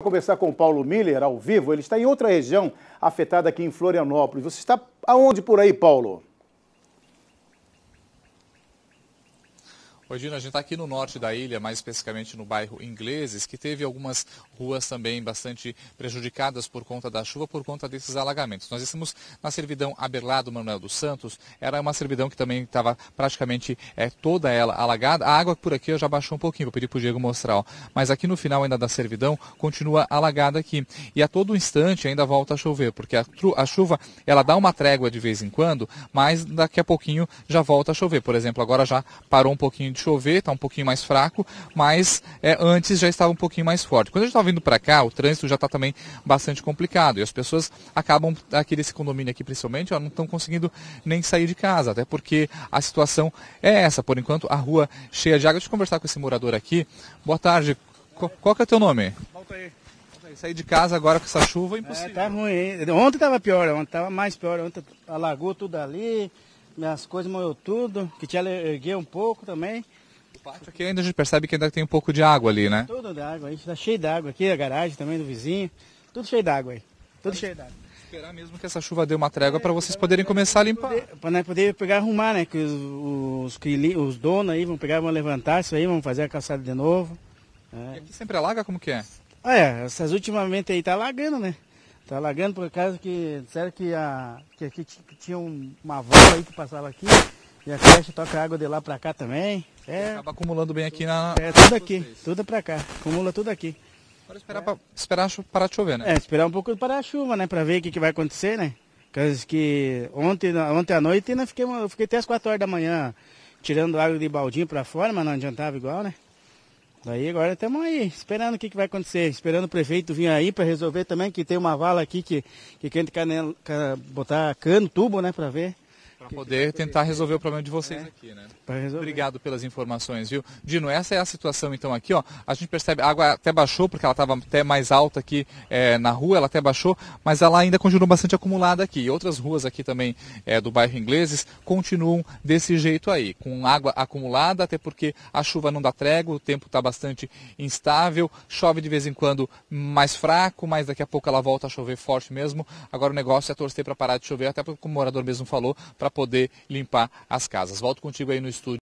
Vou conversar com o Paulo Miller ao vivo. Ele está em outra região afetada aqui em Florianópolis. Você está aonde por aí, Paulo? Oi, Dino, a gente está aqui no norte da ilha, mais especificamente no bairro Ingleses, que teve algumas ruas também bastante prejudicadas por conta da chuva, por conta desses alagamentos. Nós estamos na servidão Aberlado Manuel dos Santos, era uma servidão que também estava praticamente é, toda ela alagada. A água por aqui já baixou um pouquinho, vou pedir para o Diego mostrar. Ó. Mas aqui no final ainda da servidão, continua alagada aqui. E a todo instante ainda volta a chover, porque a, a chuva ela dá uma trégua de vez em quando, mas daqui a pouquinho já volta a chover. Por exemplo, agora já parou um pouquinho de de chover, está um pouquinho mais fraco, mas é, antes já estava um pouquinho mais forte. Quando a gente estava tá vindo para cá, o trânsito já está também bastante complicado e as pessoas acabam, aqui desse condomínio aqui principalmente, ó, não estão conseguindo nem sair de casa, até porque a situação é essa. Por enquanto, a rua cheia de água. Deixa eu conversar com esse morador aqui. Boa tarde, qual, qual que é o teu nome? aí. Sair de casa agora com essa chuva é impossível. É, tá ruim. Ontem tava pior, ontem tava mais pior. Ontem alagou tudo ali, minhas coisas morreu tudo, que tinha ergueu um pouco também pátio aqui ainda a gente percebe que ainda tem um pouco de água ali, né? Tudo de água, a gente tá cheio d'água aqui, a garagem também do vizinho, tudo cheio d'água aí, tudo cheio d'água esperar mesmo que essa chuva dê uma trégua é, para vocês poderem começar a limpar. Para nós poder pegar arrumar, né? Que os, os, os, donos aí vão pegar, vão levantar isso aí, vão fazer a calçada de novo. É. E aqui sempre alaga, como que é? Ah, é, essas ultimamente aí tá alagando, né? Tá alagando por causa que disseram que, a, que aqui tinha uma vala aí que passava aqui e a flecha toca água de lá pra cá também. É, acaba acumulando bem aqui na. É tudo aqui, tudo pra cá. Acumula tudo aqui. Agora esperar, é. pra, esperar parar de chover, né? É, esperar um pouco parar a chuva, né? Pra ver o que, que vai acontecer, né? Porque que ontem, ontem à noite né, fiquei, eu fiquei até as 4 horas da manhã tirando água de baldinho pra fora, mas não adiantava igual, né? Daí agora estamos aí, esperando o que, que vai acontecer, esperando o prefeito vir aí para resolver também, que tem uma vala aqui que, que quer botar cano, tubo, né, para ver para poder tentar resolver o problema de vocês é, aqui, né? Obrigado pelas informações, viu? Dino, essa é a situação então aqui, ó. A gente percebe, a água até baixou, porque ela estava até mais alta aqui é, na rua, ela até baixou, mas ela ainda continua bastante acumulada aqui. Outras ruas aqui também é, do bairro Ingleses continuam desse jeito aí, com água acumulada, até porque a chuva não dá trégua, o tempo está bastante instável, chove de vez em quando mais fraco, mas daqui a pouco ela volta a chover forte mesmo. Agora o negócio é torcer para parar de chover, até porque, como o morador mesmo falou, para para poder limpar as casas. Volto contigo aí no estúdio.